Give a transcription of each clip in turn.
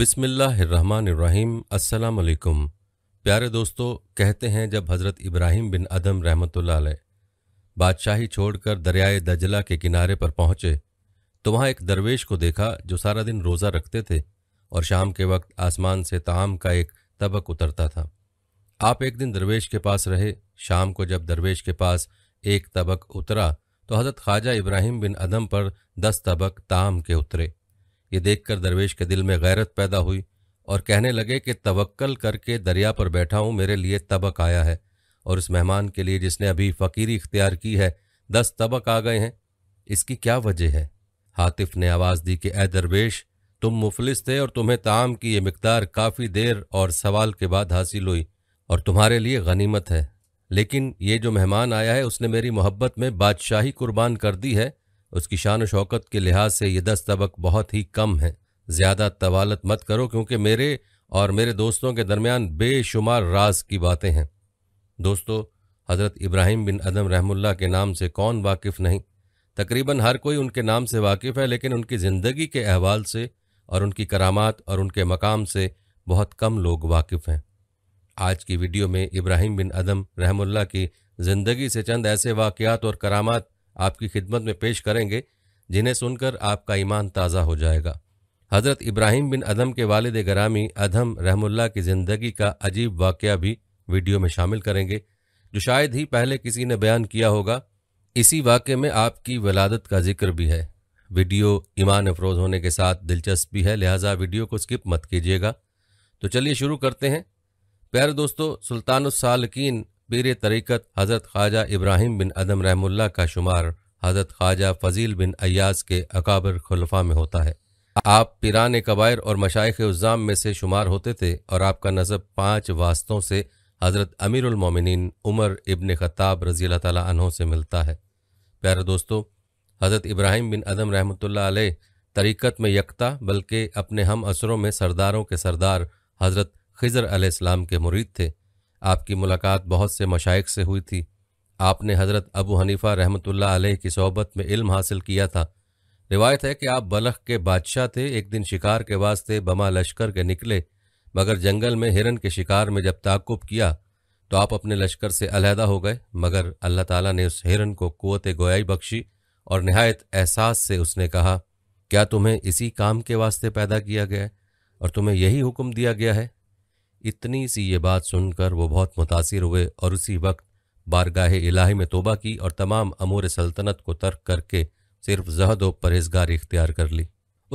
बिसमीम् अल्लाम प्यारे दोस्तों कहते हैं जब हज़रत इब्राहिम बिन अदम रहमत बादशाही छोड़कर दरियाए दजला के किनारे पर पहुँचे तो वहाँ एक दरवेश को देखा जो सारा दिन रोज़ा रखते थे और शाम के वक्त आसमान से ताम का एक तबक उतरता था आप एक दिन दरवेश के पास रहे शाम को जब दरवेश के पास एक तबक उतरा तो हज़रत ख्वाजा इब्राहिम बिन अदम पर दस तबक ताम के उतरे ये देखकर दरवेश के दिल में गैरत पैदा हुई और कहने लगे कि तवक्ल करके दरिया पर बैठा हूँ मेरे लिए तबक आया है और उस मेहमान के लिए जिसने अभी फ़कीरी इख्तियार की है दस तबक आ गए हैं इसकी क्या वजह है हातिफ ने आवाज़ दी कि ए दरवेश तुम मुफलिस थे और तुम्हें ताम की ये मकदार काफ़ी देर और सवाल के बाद हासिल हुई और तुम्हारे लिए गनीमत है लेकिन ये जो मेहमान आया है उसने मेरी मोहब्बत में बादशाही कुर्बान कर दी है उसकी शान शौकत के लिहाज से ये दस तबक बहुत ही कम हैं ज़्यादा तवालत मत करो क्योंकि मेरे और मेरे दोस्तों के दरमियान बेशुमार राज की बातें हैं दोस्तों हज़रत इब्राहिम बिन अदम रहमुल्ला के नाम से कौन वाकिफ़ नहीं तकरीबन हर कोई उनके नाम से वाकिफ़ है लेकिन उनकी ज़िंदगी के अहवाल से और उनकी करामात और उनके मकाम से बहुत कम लोग वाकिफ़ हैं आज की वीडियो में इब्राहिम बिन अदम रहमुल्ला की ज़िंदगी से चंद ऐसे वाक़ात और करामात आपकी खिदमत में पेश करेंगे जिन्हें सुनकर आपका ईमान ताज़ा हो जाएगा हज़रत इब्राहिम बिन अदम के वालद गरामी अदम रहमुल्ला की ज़िंदगी का अजीब वाक़ भी वीडियो में शामिल करेंगे जो शायद ही पहले किसी ने बयान किया होगा इसी वाक़े में आपकी वलादत का जिक्र भी है वीडियो ईमान अफरोज़ होने के साथ दिलचस्प भी है लिहाजा वीडियो को स्किप मत कीजिएगा तो चलिए शुरू करते हैं प्यारे दोस्तों सुल्तान पीर तरीक़त हज़रत ख्वाजा इब्राहिम बिन अदम रहमुल्ला का शुमार हज़रत ख्वाजा फ़जील बिन अयास के अकाबर खलफा में होता है आप पिरान कबायर और मशाइ उज़ाम में से शुमार होते थे और आपका नजब पाँच वास्तों से हज़रत अमीरमिन उमर इबन ख़ताब रज़ी तहों से मिलता है प्यारे दोस्तों हज़रत इब्राहिम बिन अदम रहमत तरीक़त में यकता बल्कि अपने हम असरों में सरदारों के सरदार हज़रत खिज़र आसमाम के मुरीद थे आपकी मुलाकात बहुत से मशाइक से हुई थी आपने हज़रत अबू हनीफ़ा रहमत अलैह की सोहबत में इल्म हासिल किया था रिवायत है कि आप बलख के बादशाह थे एक दिन शिकार के वास्ते बमा लश्कर के निकले मगर जंगल में हिरन के शिकार में जब ताकुब किया तो आप अपने लश्कर से अलहदा हो गए मगर अल्लाह ताला ने उस हिरन को कुत गोयाई बख्शी और नहायत एहसास से उसने कहा क्या तुम्हें इसी काम के वास्ते पैदा किया गया है और तुम्हें यही हुक्म दिया गया है इतनी सी ये बात सुनकर वो बहुत मुतासर हुए और उसी वक्त बारगाह इलाही में तोबा की और तमाम अमूर सल्तनत को तर्क करके सिर्फ जहद व परहेजगार इख्तियार कर ली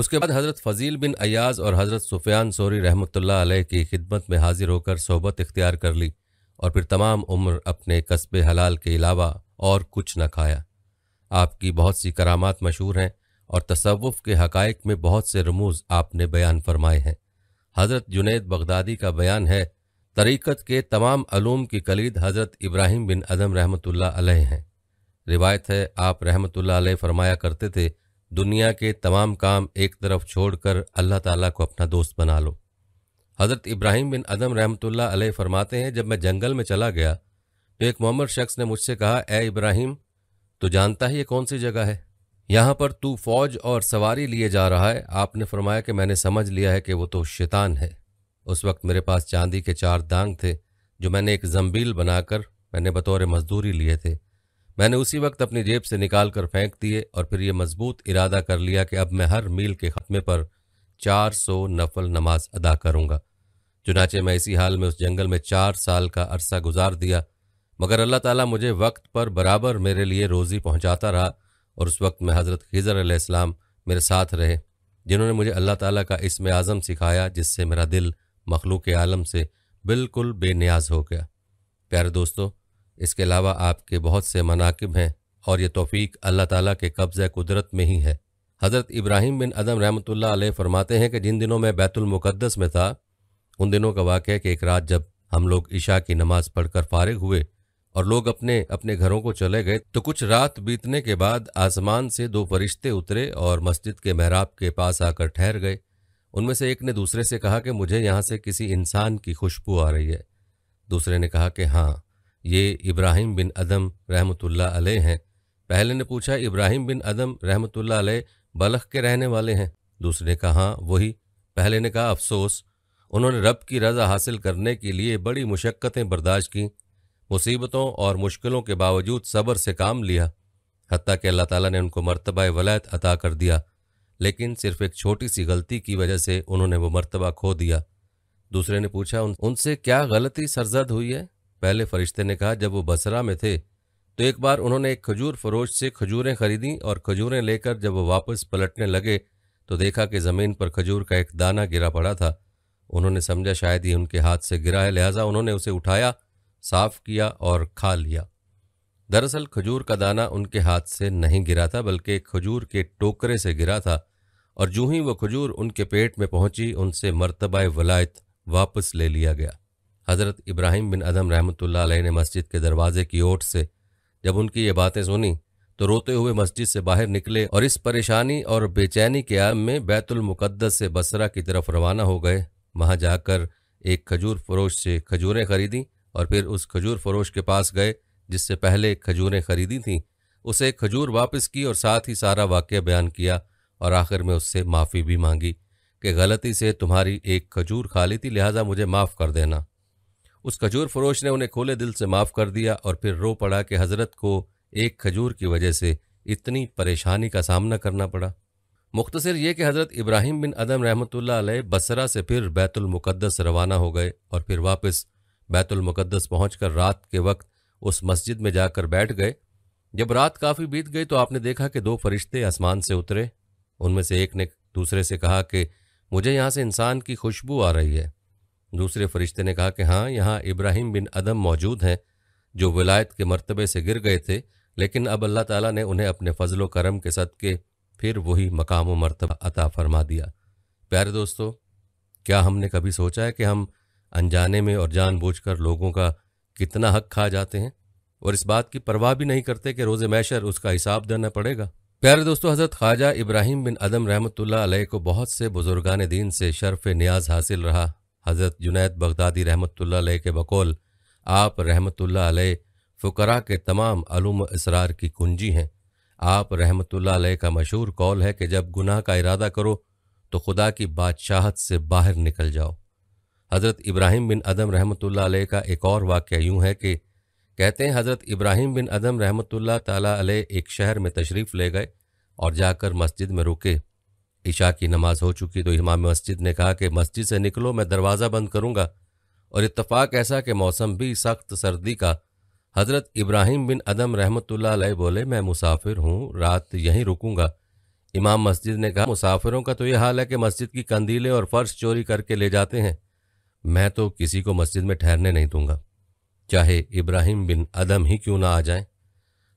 उसके बाद हज़रत फ़जील बिन अयाज और हज़रत सुफियान सोरी रहमत की खिदमत में हाजिर होकर सोबत इख्तियार कर ली और फिर तमाम उम्र अपने कस्बे हलाल के अलावा और कुछ न खाया आपकी बहुत सी करामात मशहूर हैं और तसवुफ़ के हकाइक में बहुत से रमूज़ आपने बयान फरमाए हैं हज़रत जुनेद बगदादी का बयान है तरीक़त के तमाम अलूम की कलीद हज़रत इब्राहिम बिन अदम रहमतुल्ला अलैह हैं रिवायत है आप रहमतुल्ला फरमाया करते थे दुनिया के तमाम काम एक तरफ छोड़कर अल्लाह ताला को अपना दोस्त बना लो हज़रत इब्राहिम बिन अदम रहमतुल्ला फरमाते हैं जब मैं जंगल में चला गया तो एक मोहम्मद शख्स ने मुझसे कहा ए इब्राहिम तो जानता ही ये कौन सी जगह है यहाँ पर तू फौज और सवारी लिए जा रहा है आपने फरमाया कि मैंने समझ लिया है कि वो तो शैतान है उस वक्त मेरे पास चांदी के चार दांग थे जो मैंने एक जम्बील बनाकर मैंने बतौर मजदूरी लिए थे मैंने उसी वक्त अपनी जेब से निकाल कर फेंक दिए और फिर ये मजबूत इरादा कर लिया कि अब मैं हर मील के ख़त्मे पर चार सौ नफल नमाज अदा करूँगा चुनाचे मैं इसी हाल में उस जंगल में चार साल का अरसा गुजार दिया मगर अल्लाह ताला मुझे वक्त पर बराबर मेरे लिए रोज़ी पहुँचाता रहा और उस वक्त मैं हज़रत खज़र आसमाम मेरे साथ रहे जिन्होंने मुझे अल्लाह ताला का इसम आज़म सिखाया जिससे मेरा दिल मखलूक आलम से बिल्कुल बेनियाज हो गया प्यारे दोस्तों इसके अलावा आपके बहुत से मनाकब हैं और ये तोफ़ी अल्लाह ताला के कब्ज़ कुदरत में ही है हज़रत इब्राहिम बिन अदम रहमत अलैह फरमाते हैं कि जिन दिनों में बैतुलमुक़दस में था उन दिनों का वाक़ है कि एक रात जब हम लोग ईशा की नमाज़ पढ़कर फ़ारिग हुए और लोग अपने अपने घरों को चले गए तो कुछ रात बीतने के बाद आसमान से दो फरिश्ते उतरे और मस्जिद के महराब के पास आकर ठहर गए उनमें से एक ने दूसरे से कहा कि मुझे यहाँ से किसी इंसान की खुशबू आ रही है दूसरे ने कहा कि हाँ ये इब्राहिम बिन अदम रहमतुल्ला अलह हैं पहले ने पूछा इब्राहिम बिन अदम रहमतुल्ला अलह बलख के रहने वाले हैं दूसरे ने कहा हाँ वही पहले ने कहा अफसोस उन्होंने रब की रज़ा हासिल करने के लिए बड़ी मुशक्क़तें बर्दाश्त की मुसीबतों और मुश्किलों के बावजूद सब्र से काम लिया हती कि अल्लाह ताला ने उनको मरतबा वलायत अता कर दिया लेकिन सिर्फ एक छोटी सी गलती की वजह से उन्होंने वो मरतबा खो दिया दूसरे ने पूछा उन, उनसे क्या गलती सरजद हुई है पहले फरिश्ते ने कहा जब वो बसरा में थे तो एक बार उन्होंने एक खजूर फरोश से खजूरें खरीदी और खजूरें लेकर जब वो वापस पलटने लगे तो देखा कि ज़मीन पर खजूर का एक दाना गिरा पड़ा था उन्होंने समझा शायद ही उनके हाथ से गिरा है लिहाजा उन्होंने उसे उठाया साफ किया और खा लिया दरअसल खजूर का दाना उनके हाथ से नहीं गिरा था बल्कि खजूर के टोकरे से गिरा था और जूं ही वो खजूर उनके पेट में पहुंची उनसे मरतबा वलायत वापस ले लिया गया हज़रत इब्राहिम बिन अदम रहमत ने मस्जिद के दरवाजे की ओट से जब उनकी ये बातें सुनी तो रोते हुए मस्जिद से बाहर निकले और इस परेशानी और बेचैनी के आम में बैतुलमुक़दस से बसरा की तरफ रवाना हो गए वहाँ जाकर एक खजूर फरोश से खजूरें खरीदी और फिर उस खजूर फरोश के पास गए जिससे पहले खजूरें खरीदी थीं उसे खजूर वापस की और साथ ही सारा वाक्य बयान किया और आखिर में उससे माफ़ी भी मांगी कि गलती से तुम्हारी एक खजूर खा ली थी लिहाजा मुझे माफ़ कर देना उस खजूर फरोश ने उन्हें खोले दिल से माफ़ कर दिया और फिर रो पड़ा कि हज़रत को एक खजूर की वजह से इतनी परेशानी का सामना करना पड़ा मुख्तसर ये कि हज़रत इब्राहिम बिन अदम रहमत बसरा से फिर बैतुलमुक़दस रवाना हो गए और फिर वापस बैतुलमक़दस पहुंचकर रात के वक्त उस मस्जिद में जाकर बैठ गए जब रात काफ़ी बीत गई तो आपने देखा कि दो फरिश्ते आसमान से उतरे उनमें से एक ने दूसरे से कहा कि मुझे यहाँ से इंसान की खुशबू आ रही है दूसरे फरिश्ते ने कहा कि हाँ यहाँ इब्राहिम बिन अदम मौजूद हैं जो विलायत के मरतबे से गिर गए थे लेकिन अब अल्लाह ताला ने उन्हें अपने फजल करम के सदके फिर वही मकाम व मरतबा अता फरमा दिया प्यारे दोस्तों क्या हमने कभी सोचा है कि हम अनजाने में और जानबूझकर लोगों का कितना हक खा जाते हैं और इस बात की परवाह भी नहीं करते कि रोज़ मैशर उसका हिसाब देना पड़ेगा प्यारे दोस्तों हज़रत ख्वाजा इब्राहिम बिन अदम रहमतुल्लाह अलैह को बहुत से बुजुर्गान दीन से शर्फ न्याज हासिल रहा हज़रत जुनैद बगदादी रहमतुल्लाह अलैह के बकौल आप रहमतुल्लाह अलैह फ़ुकरा के तमाम अलूम इसरार की कुंजी हैं आप रहमतुल्लाह अलैह का मशहूर कौल है कि जब गुनाह का इरादा करो तो खुदा की बादशाहत से बाहर निकल जाओ हज़रत इब्राहिम बिन अदम रहमतुल्लाह अलैह का एक और वाक्य यूँ है कि कहते हैं हज़रत इब्राहिम बिन अदम रहमतुल्लाह ताला अलैह एक शहर में तशरीफ़ ले गए और जाकर मस्जिद में रुके ईशा की नमाज़ हो चुकी तो इमाम मस्जिद ने कहा कि मस्जिद से निकलो मैं दरवाज़ा बंद करूँगा और इतफाक़ ऐसा कि मौसम भी सख्त सर्दी का हज़रत इब्राहिम बिन अदम रहमतुल्लाह अलैह बोले मैं मुसाफिर हूँ रात यहीं रुकूँगा इमाम मस्जिद ने कहा मुसाफिरों का तो यह हाल है कि मस्जिद की कंदीलें और फ़र्श चोरी करके ले जाते हैं मैं तो किसी को मस्जिद में ठहरने नहीं दूंगा चाहे इब्राहिम बिन अदम ही क्यों ना आ जाए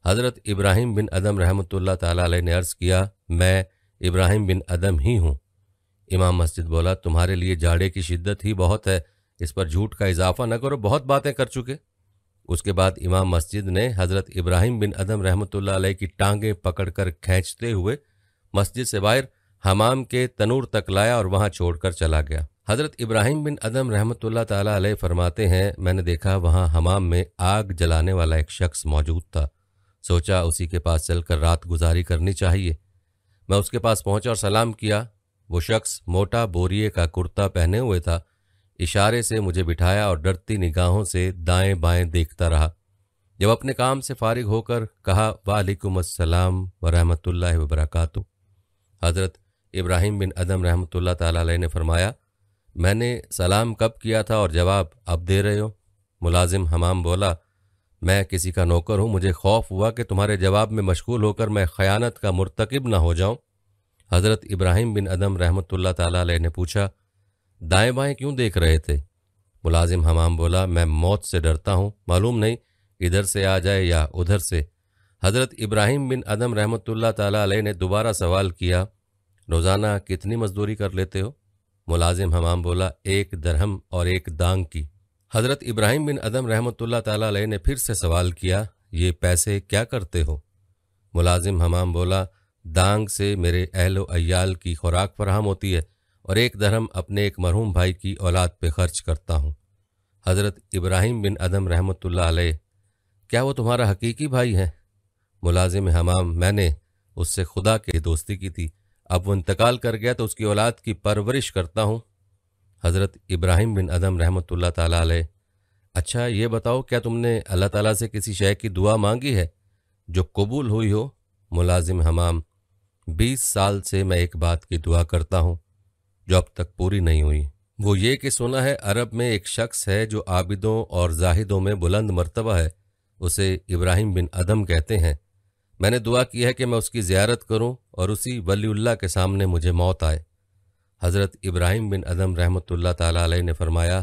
हज़रत इब्राहिम बिन अदम रहमतुल्ला ताली ने अर्ज़ किया मैं इब्राहिम बिन अदम ही हूँ इमाम मस्जिद बोला तुम्हारे लिए जाड़े की शिद्दत ही बहुत है इस पर झूठ का इजाफा न करो बहुत बातें कर चुके उसके बाद इमाम मस्जिद ने हज़रत इब्राहिम बिन अदम रहमतुल्ला की टांगें पकड़कर खींचते हुए मस्जिद से बाहर हमाम के तनूर तक लाया और वहाँ छोड़कर चला गया हज़रत इब्राहिम बिन अदम रहमत ताली फरमाते हैं मैंने देखा वहाँ हमाम में आग जलाने वाला एक शख्स मौजूद था सोचा उसी के पास चलकर रात गुजारी करनी चाहिए मैं उसके पास पहुँचा और सलाम किया वो शख्स मोटा बोरिए का कुर्ता पहने हुए था इशारे से मुझे बिठाया और डरती निगाहों से दाएं बाएं देखता रहा जब अपने काम से फारिग होकर कहा वालेकुम अस्सलाम व रहमतुल्लाह वबरकू हज़रत इब्राहिम बिन अदम रहमतुल्लाह ताला ने फरमाया मैंने सलाम कब किया था और जवाब अब दे रहे हो मुलाजिम हमाम बोला मैं किसी का नौकर हूँ मुझे खौफ हुआ कि तुम्हारे जवाब में मशगूल होकर मैं ख़यानत का मुरतकब ना हो जाऊँ हज़रत इब्राहिम बिन अदम रहमतुल्ला ताली ने पूछा दाएँ बाएँ क्यों देख रहे थे मुलाजिम हमाम बोला मैं मौत से डरता हूँ मालूम नहीं इधर से आ जाए या उधर से हज़रत इब्राहिम बिन अदम रहमतुल्ला ताली ने दोबारा सवाल किया रोज़ाना कितनी मजदूरी कर लेते हो मुलाजिम हमाम बोला एक दरहम और एक दांग की हज़रत इब्राहिम बिन अदम रहमतुल्ला ताला ने फिर से सवाल किया ये पैसे क्या करते हो मुलाजिम हमाम बोला दांग से मेरे अहलो अयाल की खुराक फराहम होती है और एक दरहम अपने एक मरहूम भाई की औलाद पे खर्च करता हूँ हज़रत इब्राहिम बिन अदम रहमतुल्ला क्या वो तुम्हारा हकीकी भाई है मुलाजिम हमाम मैंने उससे खुदा के दोस्ती की थी अब वो इंतकाल कर गया तो उसकी औलाद की परवरिश करता हूँ हज़रत इब्राहिम बिन अदम रहमत ताला अच्छा ये बताओ क्या तुमने अल्लाह ताला से किसी शय की दुआ मांगी है जो कबूल हुई हो मुलाजिम हमाम बीस साल से मैं एक बात की दुआ करता हूँ जो अब तक पूरी नहीं हुई वो ये कि सुना है अरब में एक शख्स है जो आबिदों और जाहिदों में बुलंद मरतबा है उसे इब्राहिम बिन अदम कहते हैं मैंने दुआ की है कि मैं उसकी ज़्यारत करूं और उसी वलीउल्ला के सामने मुझे मौत आए हज़रत इब्राहिम बिन अदम रहमत ताली ने फरमाया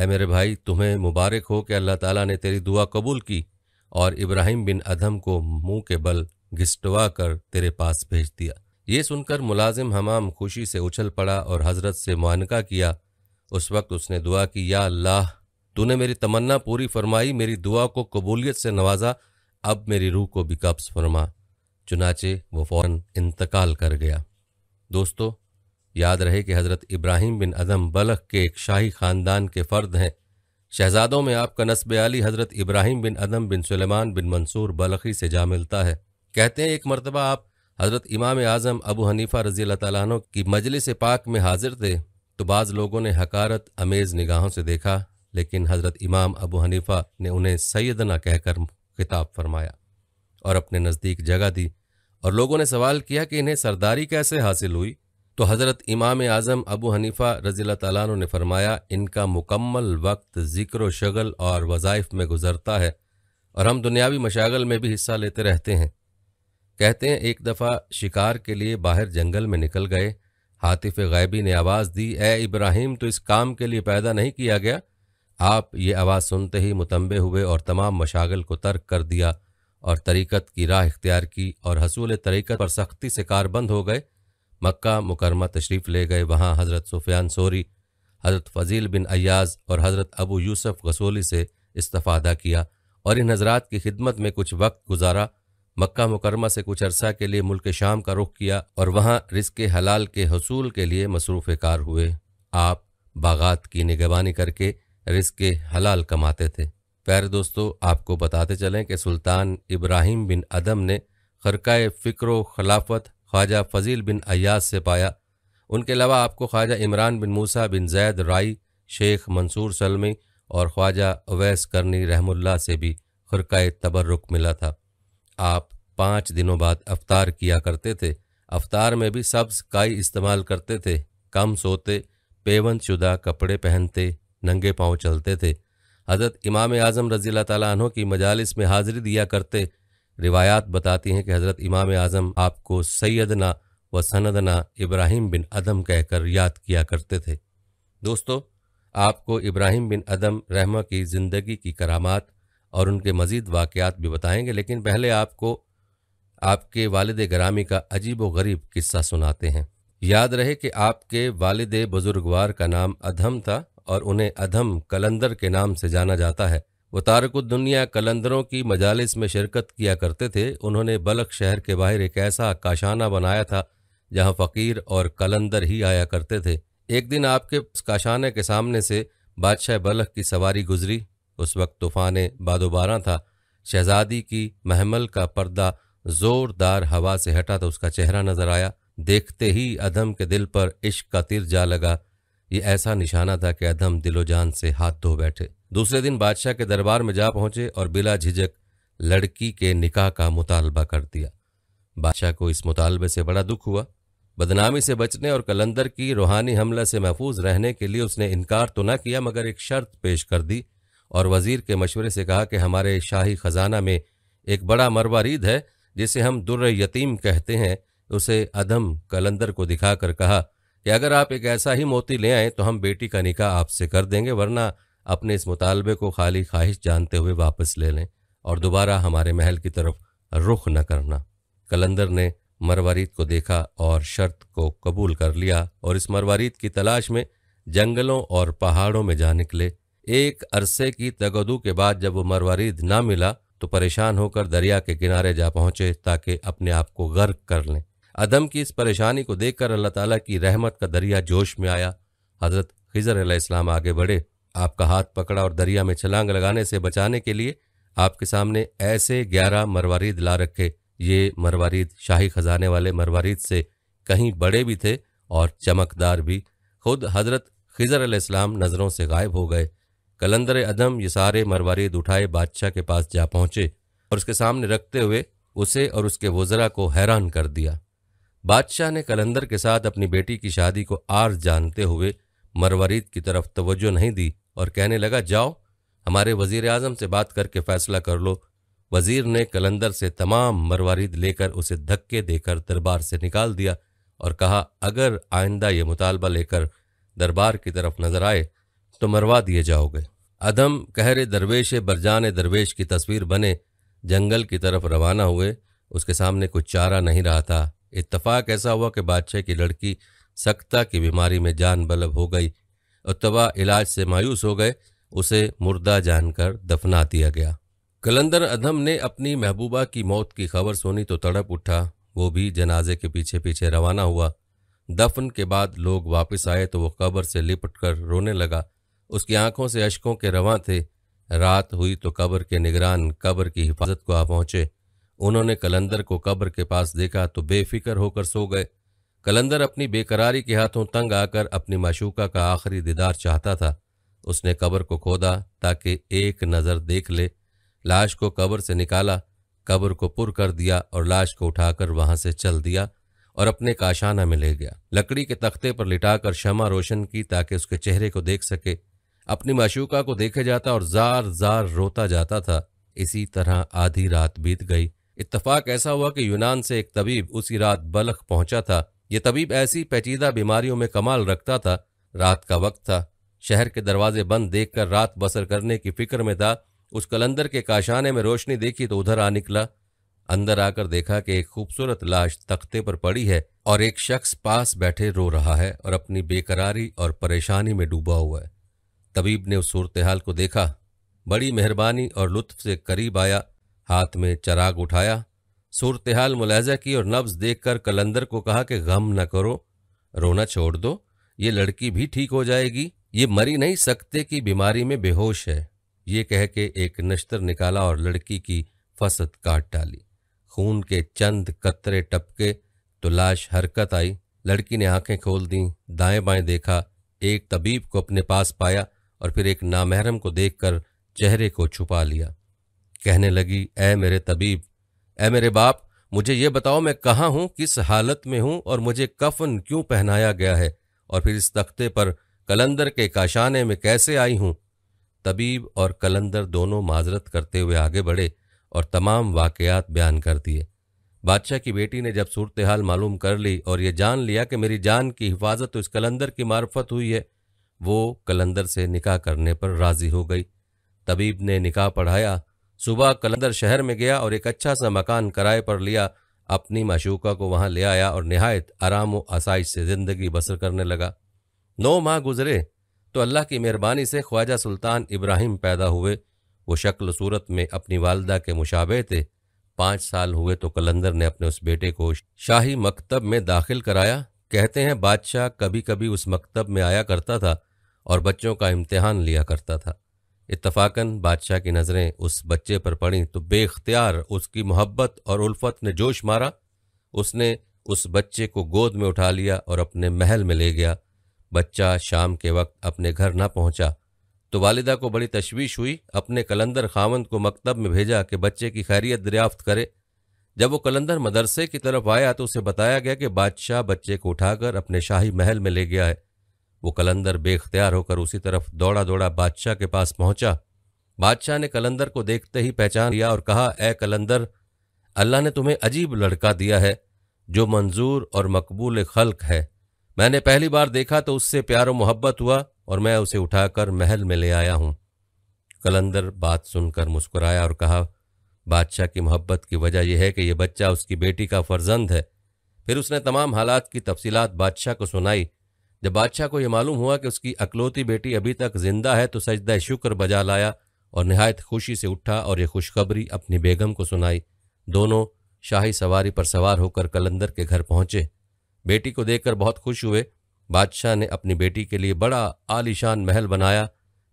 ए मेरे भाई तुम्हें मुबारक हो कि अल्लाह ताला ने तेरी दुआ कबूल की और इब्राहिम बिन अदम को मुंह के बल घिसटवा कर तेरे पास भेज दिया ये सुनकर मुलाजिम हमाम खुशी से उछल पड़ा और हजरत से मुआनका किया उस वक्त उसने दुआ की या अल्लाह तूने मेरी तमन्ना पूरी फरमाई मेरी दुआ को कबूलियत से नवाजा अब मेरी रूह को भी कब्ज फरमा चुनाचे वो फ़ौरन इंतकाल कर गया दोस्तों याद रहे कि हज़रत इब्राहिम बिन अदम बलख के एक शाही ख़ानदान के फ़र्द हैं शहजादों में आपका नस्ब आली हज़रत इब्राहिम बिन अदम बिन सलेमान बिन मंसूर बलखी से जा मिलता है कहते हैं एक मरतबा आप हज़रत इमाम आज़म अबू हनीफ़ा रज़ी तु की मजलिस पाक में हाजिर थे तो बाज़ लोगों ने हकारत अमेज़ निगाहों से देखा लेकिन हज़रत इमाम अबू हनीफ़ा ने उन्हें सैदना कहकर खिताब फरमाया और अपने नज़दीक जगह दी और लोगों ने सवाल किया कि इन्हें सरदारी कैसे हासिल हुई तो हज़रत इमाम आज़म अबू हनीफ़ा रजील तु ने फरमाया इनका मुकम्मल वक्त ज़िक्र शगल और वज़ाइफ में गुजरता है और हम दुनियावी मशागल में भी हिस्सा लेते रहते हैं कहते हैं एक दफ़ा शिकार के लिए बाहर जंगल में निकल गए हातिफ गैबी ने आवाज़ दी ए इब्राहिम तो इस काम के लिए पैदा नहीं किया गया आप ये आवाज़ सुनते ही मुतंबे हुए और तमाम मशागल को तर्क कर दिया और तरीक़त की राह इख्तियार की और हसूल तरीक़त पर सख्ती से कारबंद हो गए मक्का मुकरमा तशरीफ़ ले गए वहाँ हज़रत सुफियान सोरी हज़रत फ़जील बिन अयाज और हज़रत अबू यूसफ गसोली से इस्ता किया और इन हजरात की खिदमत में कुछ वक्त गुजारा मक्का मुकरमा से कुछ अरसा के लिए मुल्क शाम का रुख किया और वहाँ रिस्क हलाल के हसूल के लिए मसरूफ़ कार हुए आप बागात की निगवानी करके रिस्क हलाल कमाते थे प्यारे दोस्तों आपको बताते चलें कि सुल्तान इब्राहिम बिन अदम ने खरका फ़िक्र खिलाफत ख्वाजा फ़जील बिन अयाज से पाया उनके अलावा आपको ख्वाजा इमरान बिन मूसा बिन जैद राई शेख मंसूर सलमी और ख्वाजा अवैस करनी रहमुल्ला से भी खरका तबर्रुक मिला था आप पाँच दिनों बाद अवतार किया करते थे अवतार में भी सब्ज़ काई इस्तेमाल करते थे कम सोते पेवंद शुदा कपड़े पहनते नंगे पाँव चलते थे हज़रत इमाम आज़म रज़ी तु की मजालस में हाज़िरी दिया करते रिवायात बताती हैं कि हज़रत इमाम आज़म आपको सैदना व सनदना इब्राहिम बिन अदम कहकर याद किया करते थे दोस्तों आपको इब्राहिम बिन अदम रहमा की ज़िंदगी की करामात और उनके मज़ीद वाक़ात भी बताएंगे लेकिन पहले आपको आपके वालद ग्रामी का अजीब व गरीब किस्सा सुनाते हैं याद रहे कि आपके वालद बुज़ुर्गवार का नाम अधम था और उन्हें अधम कलंदर के नाम से जाना जाता है वो तारकुद्दुनिया कलंदरों की मजालिस में शिरकत किया करते थे उन्होंने बलक शहर के बाहर एक ऐसा काशाना बनाया था जहाँ फ़कीर और कलंदर ही आया करते थे एक दिन आपके काशाने के सामने से बादशाह बलख की सवारी गुजरी उस वक्त तूफान बादोबारा था शहजादी की महमल का पर्दा जोरदार हवा से हटा तो उसका चेहरा नजर आया देखते ही अधम के दिल पर इश्क का तिर जा लगा ये ऐसा निशाना था कि अधम दिलोजान से हाथ धो बैठे दूसरे दिन बादशाह के दरबार में जा पहुंचे और बिला झिझक लड़की के निकाह का मुतालबा कर दिया बादशाह को इस मुतालबे से बड़ा दुख हुआ बदनामी से बचने और कलंदर की रूहानी हमला से महफूज रहने के लिए उसने इनकार तो ना किया मगर एक शर्त पेश कर दी और वजीर के मशवरे से कहा कि हमारे शाही खजाना में एक बड़ा मरवा रीद है जिसे हम दुर्र यतीम कहते हैं उसे अधम कलंदर को दिखाकर कहा कि अगर आप एक ऐसा ही मोती ले आए तो हम बेटी का निकाह आपसे कर देंगे वरना अपने इस मुतालबे को खाली ख्वाहिश जानते हुए वापस ले लें और दोबारा हमारे महल की तरफ रुख न करना कलंदर ने मरवारीत को देखा और शर्त को कबूल कर लिया और इस मरवारीत की तलाश में जंगलों और पहाड़ों में जा निकले एक अरसे की तगदू के बाद जब वो मरवारीद ना मिला तो परेशान होकर दरिया के किनारे जा पहुंचे ताकि अपने आप को गर्क कर लें अदम की इस परेशानी को देखकर अल्लाह ताला की रहमत का दरिया जोश में आया हज़रत खिजर इस्लाम आगे बढ़े आपका हाथ पकड़ा और दरिया में छलांग लगाने से बचाने के लिए आपके सामने ऐसे ग्यारह मरवारीद ला रखे ये मरवारीद शाही खजाने वाले मरवारीद से कहीं बड़े भी थे और चमकदार भी खुद हजरत खिजर इस्लाम नज़रों से गायब हो गए कलंदर अदम ये सारे मरवारीद उठाए बादशाह के पास जा पहुँचे और उसके सामने रखते हुए उसे और उसके वज़रा को हैरान कर दिया बादशाह ने कलंदर के साथ अपनी बेटी की शादी को आर जानते हुए मरवरीद की तरफ तवज्जो नहीं दी और कहने लगा जाओ हमारे वजीर आजम से बात करके फैसला कर लो वजीर ने कलंदर से तमाम मरवारीद लेकर उसे धक्के देकर दरबार से निकाल दिया और कहा अगर आइंदा ये मुतालबा लेकर दरबार की तरफ नजर आए तो मरवा दिए जाओगे अदम कहरे दरवेश बरजान दरवेश की तस्वीर बने जंगल की तरफ रवाना हुए उसके सामने कुछ चारा नहीं रहा था इतफाक ऐसा हुआ कि बादशाह की लड़की सख्ता की बीमारी में जान बलब हो गई और तबा इलाज से मायूस हो गए उसे मुर्दा जानकर दफना दिया गया कलंदर अधम ने अपनी महबूबा की मौत की खबर सुनी तो तड़प उठा वो भी जनाजे के पीछे पीछे रवाना हुआ दफन के बाद लोग वापस आए तो वो कब्र से लिपट कर रोने लगा उसकी आंखों से अशकों के रवा थे रात हुई तो कब्र के निगरान कब्र की हिफाजत को आ पहुंचे उन्होंने कलंदर को कब्र के पास देखा तो बेफिक्र होकर सो गए कलंदर अपनी बेकरारी के हाथों तंग आकर अपनी माशूका का आखिरी दीदार चाहता था उसने कब्र को खोदा ताकि एक नज़र देख ले लाश को कब्र से निकाला कब्र को पुर कर दिया और लाश को उठाकर वहां से चल दिया और अपने काशाना में ले गया लकड़ी के तख्ते पर लिटाकर शमा रोशन की ताकि उसके चेहरे को देख सके अपनी मशूका को देखे जाता और जार जार रोता जाता था इसी तरह आधी रात बीत गई इत्तफाक ऐसा हुआ कि यूनान से एक तबीब उसी रात बलख पहुंचा था यह तबीब ऐसी पेचीदा बीमारियों में कमाल रखता था रात का वक्त था शहर के दरवाजे बंद देखकर रात बसर करने की फिक्र में था उस कलंदर के काशाने में रोशनी देखी तो उधर आ निकला अंदर आकर देखा कि एक खूबसूरत लाश तख्ते पर पड़ी है और एक शख्स पास बैठे रो रहा है और अपनी बेकरारी और परेशानी में डूबा हुआ है तबीब ने उस सूरत हाल को देखा बड़ी मेहरबानी और लुत्फ से करीब आया हाथ में चराग उठाया सूरतहाल मुलायजा की और नब्ज देखकर कलंदर को कहा कि गम न करो रोना छोड़ दो ये लड़की भी ठीक हो जाएगी ये मरी नहीं सकते की बीमारी में बेहोश है ये कह के एक नश्तर निकाला और लड़की की फसद काट डाली खून के चंद कतरे टपके तो लाश हरकत आई लड़की ने आंखें खोल दी दाएं बाएं देखा एक तबीब को अपने पास पाया और फिर एक नामहरम को देखकर चेहरे को छुपा लिया कहने लगी ऐ मेरे तबीब ऐ मेरे बाप मुझे ये बताओ मैं कहाँ हूँ किस हालत में हूँ और मुझे कफन क्यों पहनाया गया है और फिर इस तख्ते पर कलंदर के काशाने में कैसे आई हूँ तबीब और कलंदर दोनों माजरत करते हुए आगे बढ़े और तमाम वाकयात बयान कर दिए बादशाह की बेटी ने जब सूरत हाल मालूम कर ली और ये जान लिया कि मेरी जान की हिफाजत तो इस कलंदर की मार्फत हुई है वो कलंदर से निकाह करने पर राज़ी हो गई तबीब ने निकाह पढ़ाया सुबह कलंदर शहर में गया और एक अच्छा सा मकान किराए पर लिया अपनी मशूका को वहां ले आया और नहायत आराम व आसाइश से ज़िंदगी बसर करने लगा नौ माह गुजरे तो अल्लाह की मेहरबानी से ख्वाजा सुल्तान इब्राहिम पैदा हुए वो शक्ल सूरत में अपनी वालदा के मुशाबे थे पाँच साल हुए तो कलंदर ने अपने उस बेटे को शाही मकतब में दाखिल कराया कहते हैं बादशाह कभी कभी उस मकतब में आया करता था और बच्चों का इम्तहान लिया करता था इतफाकन बादशाह की नज़रें उस बच्चे पर पड़ी तो बेख्तियार उसकी मोहब्बत और उल्फत ने जोश मारा उसने उस बच्चे को गोद में उठा लिया और अपने महल में ले गया बच्चा शाम के वक्त अपने घर ना पहुंचा तो वालिदा को बड़ी तशवीश हुई अपने कलंदर खावंद को मकतब में भेजा कि बच्चे की खैरियत दरियाफ्त करे जब वो कलंदर मदरसे की तरफ आया तो उसे बताया गया कि बादशाह बच्चे को उठाकर अपने शाही महल में ले गया है वो कलंदर बेख्तियार होकर उसी तरफ दौड़ा दौड़ा बादशाह के पास पहुंचा बादशाह ने कलंदर को देखते ही पहचान लिया और कहा ए कलंदर अल्लाह ने तुम्हें अजीब लड़का दिया है जो मंजूर और मकबूल खल्क है मैंने पहली बार देखा तो उससे प्यार और मोहब्बत हुआ और मैं उसे उठाकर महल में ले आया हूँ कलंदर बात सुनकर मुस्कुराया और कहा बादशाह की मोहब्बत की वजह यह है कि यह बच्चा उसकी बेटी का फर्जंद है फिर उसने तमाम हालात की तफसीलात बादशाह को सुनाई जब बादशाह को यह मालूम हुआ कि उसकी अकलौती बेटी अभी तक जिंदा है तो सजदा शुक्र बजा लाया और नहायत खुशी से उठा और यह खुशखबरी अपनी बेगम को सुनाई दोनों शाही सवारी पर सवार होकर कलंदर के घर पहुंचे बेटी को देखकर बहुत खुश हुए बादशाह ने अपनी बेटी के लिए बड़ा आलिशान महल बनाया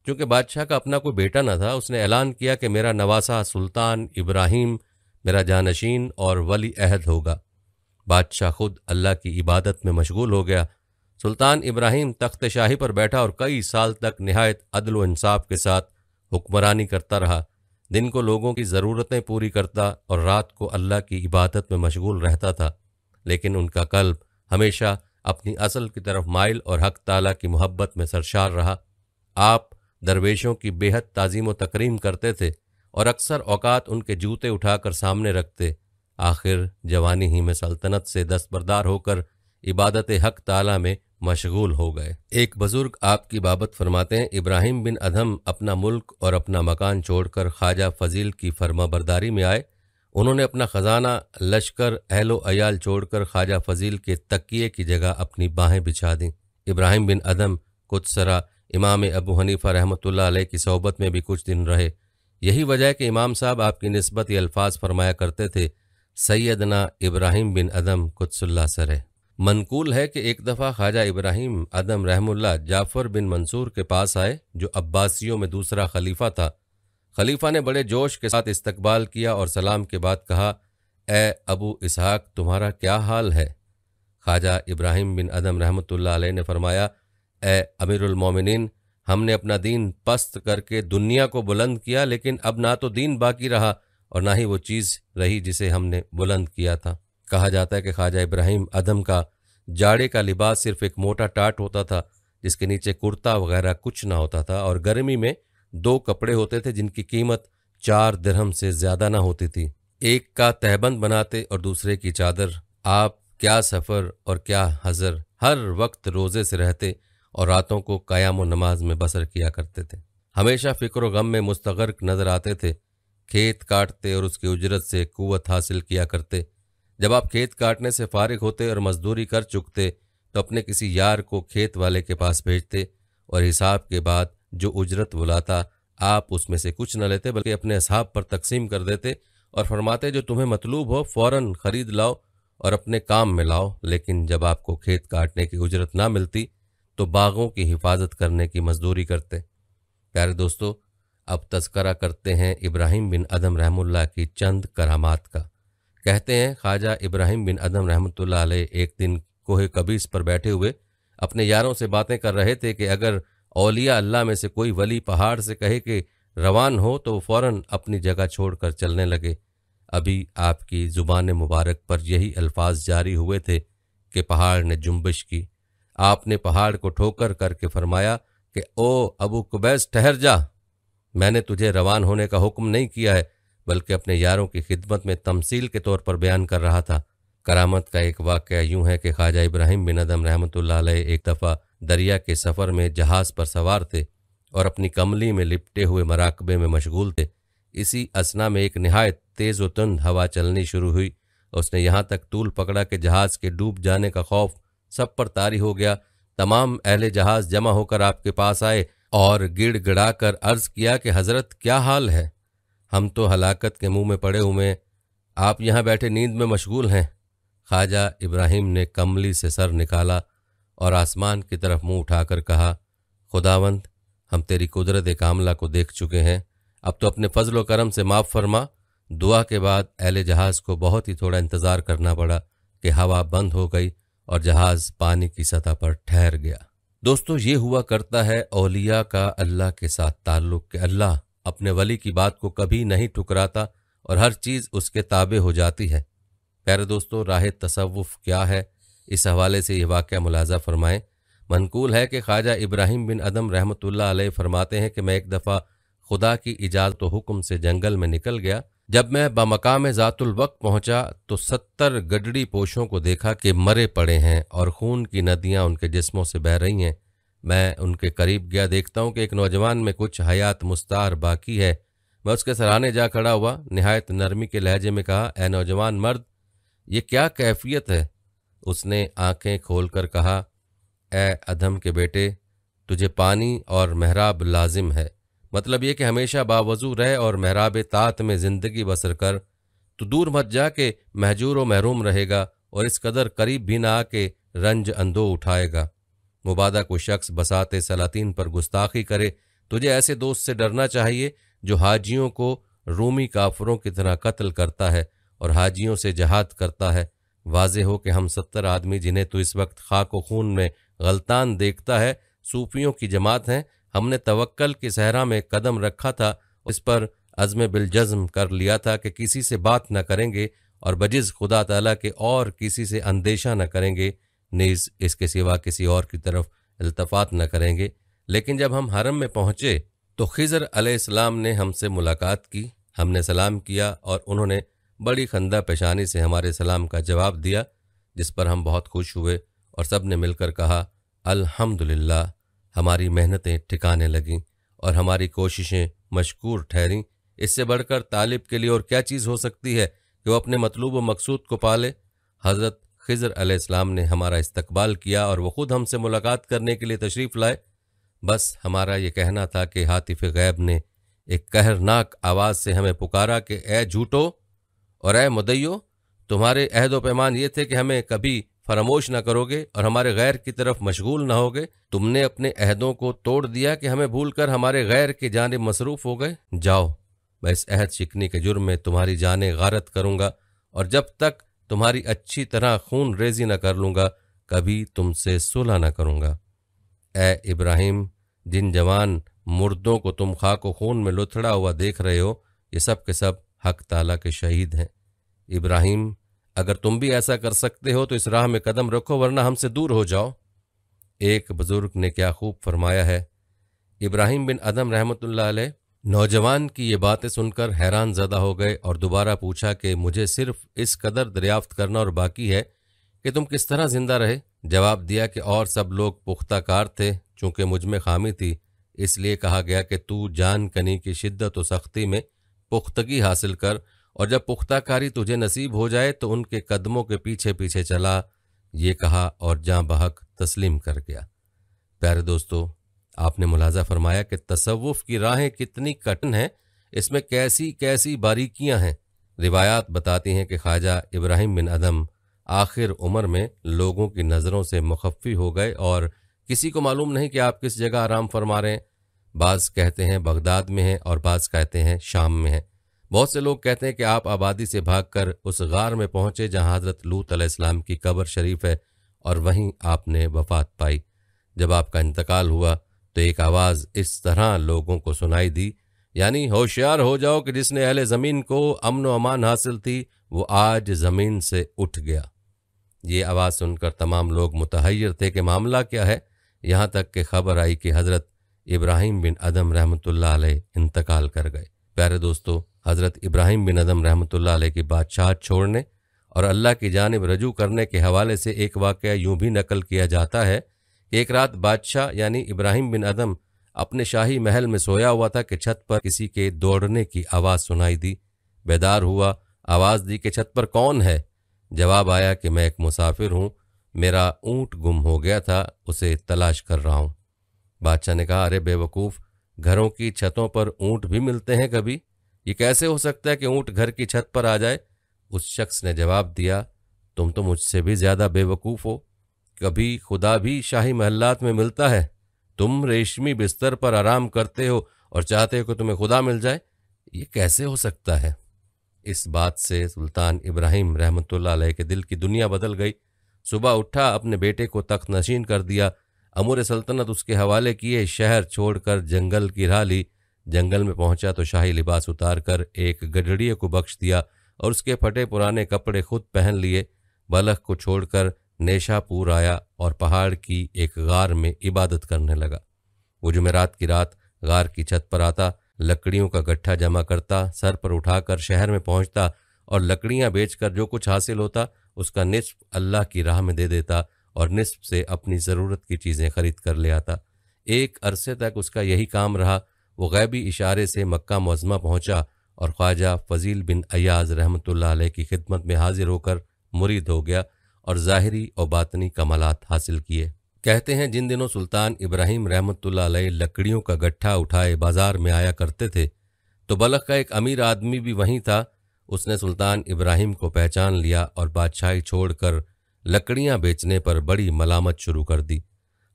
क्योंकि बादशाह का अपना कोई बेटा न था उसने ऐलान किया कि मेरा नवासा सुल्तान इब्राहिम मेरा जानशीन और वली अहद होगा बादशाह खुद अल्लाह की इबादत में मशगूल हो गया सुल्तान इब्राहिम तख्त शाही पर बैठा और कई साल तक नहायत अदल इंसाफ के साथ हुक्मरानी करता रहा दिन को लोगों की ज़रूरतें पूरी करता और रात को अल्लाह की इबादत में मशगूल रहता था लेकिन उनका कल्ब हमेशा अपनी असल की तरफ माइल और हक ताला की मोहब्बत में सरशार रहा आप दरवेशों की बेहद ताज़ीम व तकरीम करते थे और अक्सर औकात उनके जूते उठाकर सामने रखते आखिर जवानी ही में सल्तनत से दस्तबरदार होकर इबादत हक ताला में मशगूल हो गए एक बुजुर्ग आपकी बाबत फरमाते हैं इब्राहिम बिन अधम अपना मुल्क और अपना मकान छोड़कर ख्वाजा फजील की फर्मा बरदारी में आए उन्होंने अपना ख़जाना लश्कर अहलो अयाल छोड़कर ख्वाजा फजील के तकिए की जगह अपनी बाहें बिछा दीं इब्राहिम बिन अदम सरा इमाम अबू हनीफ़ा रहमत आलह की सोबत में भी कुछ दिन रहे यही वजह है कि इमाम साहब आपकी नस्बत ये अल्फाज फरमाया करते थे सैदना इब्राहिम बिन अदम कुतसल्ला सर है मनकूल है कि एक दफ़ा ख्वाजा इब्राहिम अदम रहमुल्ला जाफ़र बिन मंसूर के पास आए जो अब्बासियों में दूसरा खलीफा था खलीफा ने बड़े जोश के साथ इस्तकबाल किया और सलाम के बाद कहा ए अबू इसहाक तुम्हारा क्या हाल है ख्वाजा इब्राहिम बिन अदम रहमतुल्ला ने फरमाया ए अमीरमिन हमने अपना दीन पस्त करके दुनिया को बुलंद किया लेकिन अब ना तो दीन बाकी रहा और ना ही वो चीज़ रही जिसे हमने बुलंद किया था कहा जाता है कि ख्वाजा इब्राहिम अदम का जाड़े का लिबास सिर्फ एक मोटा टाट होता था जिसके नीचे कुर्ता वगैरह कुछ ना होता था और गर्मी में दो कपड़े होते थे जिनकी कीमत चार दरहम से ज़्यादा ना होती थी एक का तहबंद बनाते और दूसरे की चादर आप क्या सफ़र और क्या हज़र हर वक्त रोज़े से रहते और रातों को क़याम व नमाज में बसर किया करते थे हमेशा फ़िक्र गम में मुस्तरक नज़र आते थे खेत काटते और उसकी उजरत से कुत हासिल किया करते जब आप खेत काटने से फारिग होते और मजदूरी कर चुकते तो अपने किसी यार को खेत वाले के पास भेजते और हिसाब के बाद जो उजरत बुलाता आप उसमें से कुछ न लेते बल्कि अपने हिसाब पर तकसीम कर देते और फरमाते जो तुम्हें मतलूब हो फौरन खरीद लाओ और अपने काम में लाओ लेकिन जब आपको खेत काटने की उजरत ना मिलती तो बागों की हिफाजत करने की मजदूरी करते प्यारे दोस्तों अब तस्करा करते हैं इब्राहिम बिन अदम रहमुल्ला की चंद करामात का कहते हैं ख्वाजा इब्राहिम बिन अदम रहमत एक दिन कोहे कबीस पर बैठे हुए अपने यारों से बातें कर रहे थे कि अगर औलिया अल्लाह में से कोई वली पहाड़ से कहे कि रवान हो तो फौरन अपनी जगह छोड़कर चलने लगे अभी आपकी ज़ुबान मुबारक पर यही अल्फाज जारी हुए थे कि पहाड़ ने जुम्बिश की आपने पहाड़ को ठोकर करके फरमाया कि ओ अबू कुबैस ठहर जा मैंने तुझे रवान होने का हुक्म नहीं किया है बल्कि अपने यारों की खिदमत में तमसील के तौर पर बयान कर रहा था करामत का एक वाक़ यूं है कि ख्वाजा इब्राहिम बिन अदम रहमत एक दफ़ा दरिया के सफ़र में जहाज़ पर सवार थे और अपनी कमली में लिपटे हुए मराकबे में मशगूल थे इसी असना में एक नहायत तेज़ व तुंद हवा चलनी शुरू हुई उसने यहाँ तक तूल पकड़ा कि जहाज़ के डूब जाने का खौफ सब पर तारी हो गया तमाम अहले जहाज़ जमा होकर आपके पास आए और गिड़ गिड़ा कर अर्ज़ किया कि हज़रत क्या हाल है हम तो हलाकत के मुंह में पड़े हुए आप यहाँ बैठे नींद में मशगूल हैं ख्वाजा इब्राहिम ने कमली से सर निकाला और आसमान की तरफ मुंह उठाकर कहा खुदावंत हम तेरी कुदरत कामला को देख चुके हैं अब तो अपने फजल करम से माफ़ फरमा दुआ के बाद अहल जहाज़ को बहुत ही थोड़ा इंतज़ार करना पड़ा कि हवा बंद हो गई और जहाज़ पानी की सतह पर ठहर गया दोस्तों ये हुआ करता है अलिया का अल्लाह के साथ ताल्लुक़ के अल्लाह अपने वली की बात को कभी नहीं ठुकराता और हर चीज़ उसके ताबे हो जाती है प्यारे दोस्तों राह तसव्वुफ क्या है इस हवाले से यह वाक्य मुलाजा फरमाएं मनकूल है कि ख्वाजा इब्राहिम बिन अदम रहमत फरमाते हैं कि मैं एक दफ़ा खुदा की इजाज़त तो हुक्म से जंगल में निकल गया जब मैं बमकाम ज़ातुलवक पहुंचा तो सत्तर गडड़ी पोशों को देखा कि मरे पड़े हैं और खून की नदियां उनके जिस्मों से बह रही हैं मैं उनके करीब गया देखता हूँ कि एक नौजवान में कुछ हयात मुस्तार बाकी है मैं उसके सराहने जा खड़ा हुआ नहायत नरमी के लहजे में कहा ए नौजवान मर्द ये क्या कैफियत है उसने आंखें खोलकर कहा ए अधम के बेटे तुझे पानी और महराब लाजिम है मतलब ये कि हमेशा बावजू रह और महराब तात में ज़िंदगी बसर कर तो दूर मत जा के महजूर व महरूम रहेगा और इस कदर करीब भी ना आके रंज अंदो उठाएगा मुबादा को शख्स बसात सलातीन पर गुस्ताखी करे तुझे ऐसे दोस्त से डरना चाहिए जो हाजियों को रूमी काफरों की तरह कत्ल करता है और हाजियों से जहाद करता है वाज हो कि हम सत्तर आदमी जिन्हें तो इस वक्त खाक व खून में गलतान देखता है सूफियों की जमात हैं हमने तवक्ल की सहरा में कदम रखा था इस पर अज़म बिलजम कर लिया था कि किसी से बात न करेंगे और बजिज खुदा तला के और किसी से अंदेशा न करेंगे नीज इसके सिवा किसी और की तरफ अल्तफात न करेंगे लेकिन जब हम हरम में पहुंचे तो खिजर अलैहिस्सलाम ने हमसे मुलाकात की हमने सलाम किया और उन्होंने बड़ी खंदा पेशानी से हमारे सलाम का जवाब दिया जिस पर हम बहुत खुश हुए और सब ने मिलकर कहा अल्हम्दुलिल्लाह हमारी मेहनतें ठिकाने लगें और हमारी कोशिशें मशकूर ठहरीं इससे बढ़कर तालिब के लिए और क्या चीज़ हो सकती है कि वह अपने मतलूब व मकसूद को पाले हज़रत खजर अलैहिस्सलाम ने हमारा इस्तकबाल किया और वो ख़ुद हमसे मुलाकात करने के लिए तशरीफ़ लाए बस हमारा ये कहना था कि हातिफ़ गैब ने एक कहरनाक आवाज़ से हमें पुकारा कि ए झूठो और ए मुदैयो तुम्हारे अहद पैमान ये थे कि हमें कभी फरामोश ना करोगे और हमारे गैर की तरफ मशगूल ना होगे तुमने अपने अहदों को तोड़ दिया कि हमें भूलकर हमारे गैर की जानब मसरूफ़ हो गए जाओ मैं इस अहद शिकनी के जुर्म में तुम्हारी जान गारत करूँगा और जब तक तुम्हारी अच्छी तरह खून रेजी न कर लूंगा कभी तुमसे सुलह न करूंगा ए इब्राहिम जिन जवान मुर्दों को तुम खाको खून में लुथड़ा हुआ देख रहे हो ये सब के सब हक ताला के शहीद हैं इब्राहिम अगर तुम भी ऐसा कर सकते हो तो इस राह में कदम रखो वरना हमसे दूर हो जाओ एक बुजुर्ग ने क्या खूब फरमाया है इब्राहिम बिन अदम रहमतुल्लाह नौजवान की ये बातें सुनकर हैरान ज़्यादा हो गए और दोबारा पूछा कि मुझे सिर्फ इस कदर दरियाफ्त करना और बाकी है कि तुम किस तरह ज़िंदा रहे जवाब दिया कि और सब लोग पुख्ताकार थे चूँकि मुझ में खामी थी इसलिए कहा गया कि तू जान कनी की शिद्दत व सख्ती में पुख्तगी हासिल कर और जब पुख्ताकारी तुझे नसीब हो जाए तो उनके कदमों के पीछे पीछे चला ये कहा और जहाँ बहक तस्लीम कर गया प्यारे दोस्तों आपने मुलाजा फरमाया कि तसवुफ़ की राहें कितनी कठिन हैं इसमें कैसी कैसी बारीकियां हैं रिवायात बताती हैं कि ख्वाजा इब्राहिम बिन अदम आखिर उम्र में लोगों की नज़रों से मुखफ़ी हो गए और किसी को मालूम नहीं कि आप किस जगह आराम फरमा रहे हैं बाज़ कहते हैं बगदाद में हैं और बाज़ कहते हैं शाम में हैं बहुत से लोग कहते हैं कि आप आबादी से भागकर उस गार में पहुंचे जहां हज़रत लूत अलैहिस्सलाम की कब्र शरीफ है और वहीं आपने वफात पाई जब आपका इंतकाल हुआ तो एक आवाज़ इस तरह लोगों को सुनाई दी यानी होशियार हो जाओ कि जिसने अहले ज़मीन को अमन अमान हासिल थी वो आज ज़मीन से उठ गया ये आवाज़ सुनकर तमाम लोग मुतहैर थे कि मामला क्या है यहाँ तक कि खबर आई कि हज़रत इब्राहिम बिन अदम रहमतुल्लाह इंतकाल कर गए प्यारे दोस्तों हज़रत इब्राहिम बिन अदम रहमतुल्लाह की बादशाह छोड़ने और अल्लाह की जानब रजू करने के हवाले से एक वाक़ यूँ भी नकल किया जाता है एक रात बादशाह यानी इब्राहिम बिन अदम अपने शाही महल में सोया हुआ था कि छत पर किसी के दौड़ने की आवाज़ सुनाई दी बेदार हुआ आवाज़ दी कि छत पर कौन है जवाब आया कि मैं एक मुसाफिर हूँ मेरा ऊँट गुम हो गया था उसे तलाश कर रहा हूँ बादशाह ने कहा अरे बेवकूफ़ घरों की छतों पर ऊँट भी मिलते हैं कभी ये कैसे हो सकता है कि ऊँट घर की छत पर आ जाए उस शख्स ने जवाब दिया तुम तो मुझसे भी ज़्यादा बेवकूफ़ हो कभी खुदा भी शाही महल्लात में मिलता है तुम रेशमी बिस्तर पर आराम करते हो और चाहते हो कि तुम्हें खुदा मिल जाए ये कैसे हो सकता है इस बात से सुल्तान इब्राहिम रहमत के दिल की दुनिया बदल गई सुबह उठा अपने बेटे को तख्त नशीन कर दिया अमूर सल्तनत उसके हवाले किए शहर छोड़कर जंगल की राह ली जंगल में पहुंचा तो शाही लिबास उतार कर एक गडड़िए को बख्श दिया और उसके फटे पुराने कपड़े खुद पहन लिए बलख को छोड़कर नेशापुर आया और पहाड़ की एक गार में इबादत करने लगा वो जुमेरात की रात गार की छत पर आता लकड़ियों का गट्ठा जमा करता सर पर उठाकर शहर में पहुंचता और लकड़ियां बेचकर जो कुछ हासिल होता उसका निस्फ अल्लाह की राह में दे देता और निस्फ से अपनी ज़रूरत की चीज़ें खरीद कर ले आता एक अरसे तक उसका यही काम रहा वो गैबी इशारे से मक्का मज़मा पहुंचा और ख्वाजा फजील बिन अयाज रहमत की खिदमत में हाजिर होकर मुरीद हो गया और ज़ाहरी और बातनी कमाल हासिल किए कहते हैं जिन दिनों सुल्तान इब्राहिम रहमतुल्ला लकड़ियों का गट्ठा उठाए बाजार में आया करते थे तो बलख का एक अमीर आदमी भी वहीं था उसने सुल्तान इब्राहिम को पहचान लिया और बादशाही छोड़कर लकड़ियां बेचने पर बड़ी मलामत शुरू कर दी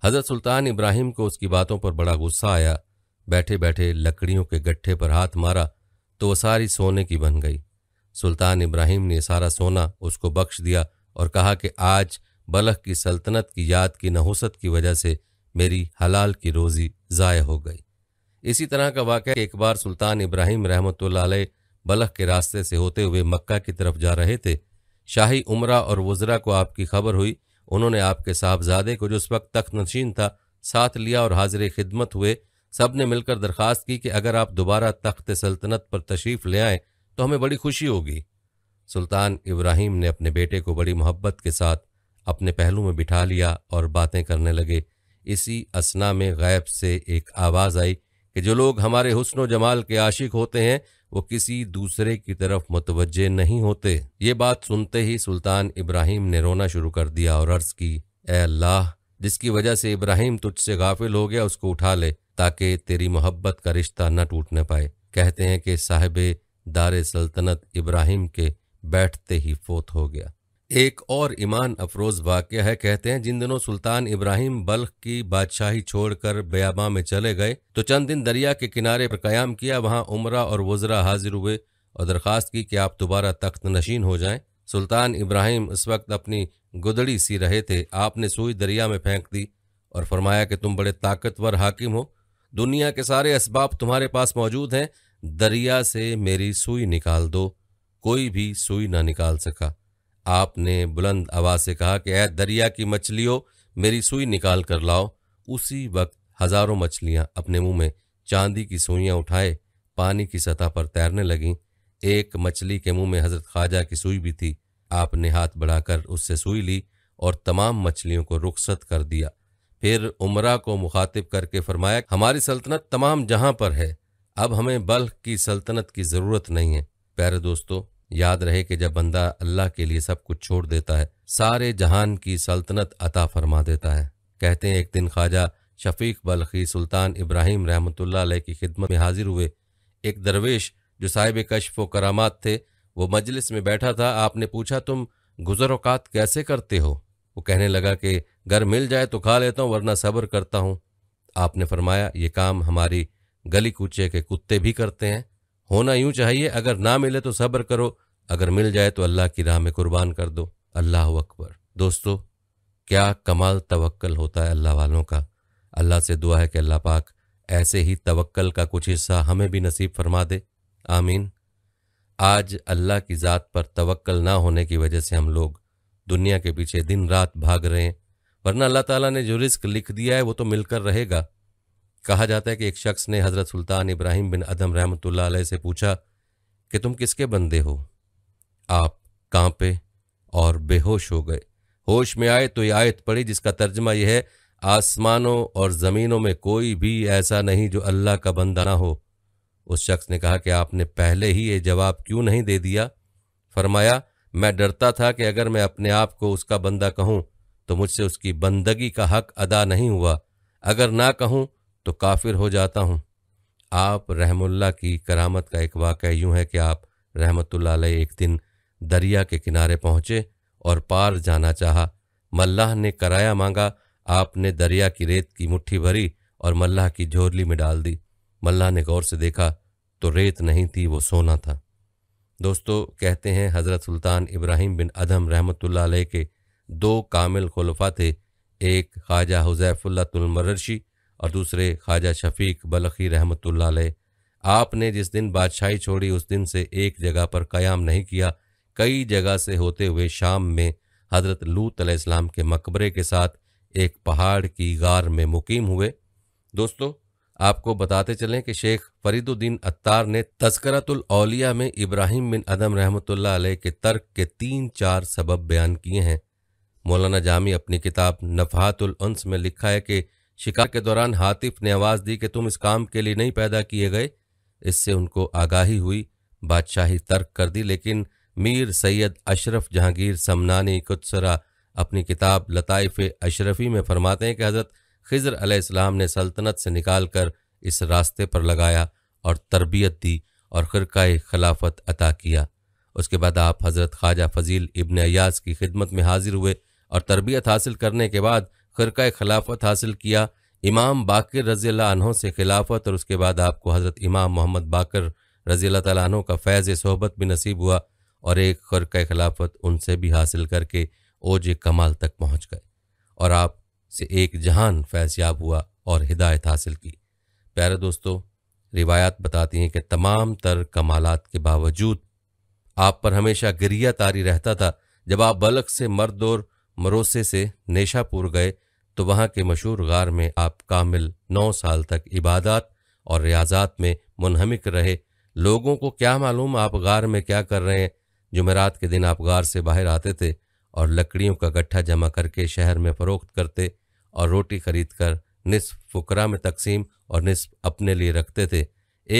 हज़रत सुल्तान इब्राहिम को उसकी बातों पर बड़ा गुस्सा आया बैठे बैठे लकड़ियों के गट्ठे पर हाथ मारा तो वह सारी सोने की बन गई सुल्तान इब्राहिम ने सारा सोना उसको बख्श दिया और कहा कि आज बलख की सल्तनत की याद की नहुसत की वजह से मेरी हलाल की रोज़ी ज़ाय हो गई इसी तरह का वाक़ एक बार सुल्तान इब्राहिम रहमत बलख के रास्ते से होते हुए मक्का की तरफ जा रहे थे शाही उमरा और वज़रा को आपकी खबर हुई उन्होंने आपके साहबजादे को जो उस वक्त तख्त नशीन था साथ लिया और हाजिर खिदमत हुए सब ने मिलकर दरख्वास्त की कि अगर आप दोबारा तख्त सल्तनत पर तशरीफ़ ले आएँ तो हमें बड़ी खुशी होगी सुल्तान इब्राहिम ने अपने बेटे को बड़ी मोहब्बत के साथ अपने पहलू में बिठा लिया और बातें करने लगे इसी असना में गैब से एक आवाज़ आई कि जो लोग हमारे व जमाल के आशिक होते हैं वो किसी दूसरे की तरफ मुतवजह नहीं होते ये बात सुनते ही सुल्तान इब्राहिम ने रोना शुरू कर दिया और अर्ज़ की ए अल्लाह जिसकी वजह से इब्राहिम तुझसे गाफिल हो गया उसको उठा ले ताकि तेरी मोहब्बत का रिश्ता न टूटने पाए कहते हैं कि साहिब दार सल्तनत इब्राहिम के बैठते ही फोत हो गया एक और ईमान अफरोज वाक्य है कहते हैं जिन दिनों सुल्तान इब्राहिम बल्ख की बादशाही छोड़कर बयामा में चले गए तो चंद दिन दरिया के किनारे पर क्याम किया वहां उमरा और वजरा हाजिर हुए और दरख्वास्त की कि आप दोबारा तख्त नशीन हो जाएं सुल्तान इब्राहिम उस वक्त अपनी गुदड़ी सी रहे थे आपने सुई दरिया में फेंक दी और फरमाया कि तुम बड़े ताकतवर हाकिम हो दुनिया के सारे इसबाब तुम्हारे पास मौजूद हैं दरिया से मेरी सुई निकाल दो कोई भी सुई ना निकाल सका आपने बुलंद आवाज से कहा कि ऐ दरिया की मछलियों मेरी सुई निकाल कर लाओ उसी वक्त हजारों मछलियां अपने मुंह में चांदी की सुइयां उठाए पानी की सतह पर तैरने लगीं एक मछली के मुंह में हजरत ख्वाजा की सुई भी थी आपने हाथ बढ़ाकर उससे सुई ली और तमाम मछलियों को रुखसत कर दिया फिर उमरा को मुखातिब करके फरमाया हमारी सल्तनत तमाम जहां पर है अब हमें बल्ख की सल्तनत की ज़रूरत नहीं है प्यारे दोस्तों याद रहे कि जब बंदा अल्लाह के लिए सब कुछ छोड़ देता है सारे जहान की सल्तनत अता फरमा देता है कहते हैं एक दिन ख्वाजा शफीक बल्खी सुल्तान इब्राहिम रहमतुल्लाह की खिदमत में हाजिर हुए एक दरवेश जो साहिब कशफ व करामात थे वो मजलिस में बैठा था आपने पूछा तुम गुजर अवकात कैसे करते हो वो कहने लगा कि घर मिल जाए तो खा लेता हूँ वरना सब्र करता हूँ आपने फरमाया ये काम हमारी गली कूचे के कुत्ते भी करते हैं होना यूं चाहिए अगर ना मिले तो सब्र करो अगर मिल जाए तो अल्लाह की राह में कुर्बान कर दो अल्लाह अकबर दोस्तों क्या कमाल तवक्ल होता है अल्लाह वालों का अल्लाह से दुआ है कि अल्लाह पाक ऐसे ही तवक्ल का कुछ हिस्सा हमें भी नसीब फरमा दे आमीन आज अल्लाह की ज़ात पर तवक्ल ना होने की वजह से हम लोग दुनिया के पीछे दिन रात भाग रहे हैं वरना अल्लाह ताला ने जो रिस्क लिख दिया है वो तो मिलकर रहेगा कहा जाता है कि एक शख्स ने हज़रत सुल्तान इब्राहिम बिन अदम रहमत से पूछा कि तुम किसके बंदे हो आप कांपे और बेहोश हो गए होश में आए तो ये आयत पड़ी जिसका तर्जमा यह है आसमानों और ज़मीनों में कोई भी ऐसा नहीं जो अल्लाह का बंदा ना हो उस शख्स ने कहा कि आपने पहले ही ये जवाब क्यों नहीं दे दिया फरमाया मैं डरता था कि अगर मैं अपने आप को उसका बंदा कहूँ तो मुझसे उसकी बंदगी का हक अदा नहीं हुआ अगर ना कहूँ तो काफिर हो जाता हूँ आप रहमुल्ला की करामत का एक वाक़ यूँ है कि आप रहमतुल्ला एक दिन दरिया के किनारे पहुँचे और पार जाना चाहा मल्लाह ने कराया मांगा आपने दरिया की रेत की मुट्ठी भरी और मल्लाह की झोरली में डाल दी मल्लाह ने गौर से देखा तो रेत नहीं थी वो सोना था दोस्तों कहते हैं हज़रत सुल्तान इब्राहिम बिन अदम रहमत के दो कामिल खलफा थे एक ख्वाजा हुजैफुल्लातुलमरशी और दूसरे ख्वाजा शफीक बलखी रहमत आपने जिस दिन बादशाही छोड़ी उस दिन से एक जगह पर क़याम नहीं किया कई जगह से होते हुए शाम में हज़रत लूत अलैहिस्सलाम के मकबरे के साथ एक पहाड़ की गार में मुकीम हुए दोस्तों आपको बताते चलें कि शेख फरीदुद्दीन अत्तार ने तस्करतुल में इब्राहिम बिन अदम रहमत के तर्क के तीन चार सबब बयान किए हैं मौलाना जामी अपनी किताब नफहातुल उन्स में लिखा है कि शिकार के दौरान हातिफ ने आवाज़ दी कि तुम इस काम के लिए नहीं पैदा किए गए इससे उनको आगाही हुई बादशाही तर्क कर दी लेकिन मीर सैयद अशरफ जहांगीर समनानी कुत्सरा अपनी किताब लताइफ अशरफी में फरमाते हैं कि हज़रत खजर अलैहिस्सलाम ने सल्तनत से निकाल कर इस रास्ते पर लगाया और तरबियत दी और ख़िरका खिलाफत अता किया उसके बाद आप हज़रत ख्वाजा फजील इबन अयास की खिदमत में हाजिर हुए और तरबियत हासिल करने के बाद ख़िरका खिलाफत हासिल किया इमाम बाकर रज़ी अनहों से खिलाफत और उसके बाद आपको हज़रत इमाम मोहम्मद बाकर रज़ी तनों का फैज़ सोहबत भी नसीब हुआ और एक ख़िरका खिलाफत उनसे भी हासिल करके ओज कमाल तक पहुँच गए और आप से एक जहान फैज़ याब हुआ और हिदायत हासिल की प्यारे दोस्तों रिवायात बताती हैं कि तमाम तर कमालत के बावजूद आप पर हमेशा गिरिया तारी रहता था जब आप बलक से मर्द और मरोसे से नेशापुर गए तो वहाँ के मशहूर गार में आप कामिल नौ साल तक इबादत और रियाजात में मुनहमिक रहे लोगों को क्या मालूम आप गार में क्या कर रहे हैं जुमेरात के दिन आप गार से बाहर आते थे और लकड़ियों का गट्ठा जमा करके शहर में फ़रोख्त करते और रोटी खरीद कर निसफ फुकरा में तकसीम और निसफ अपने लिए रखते थे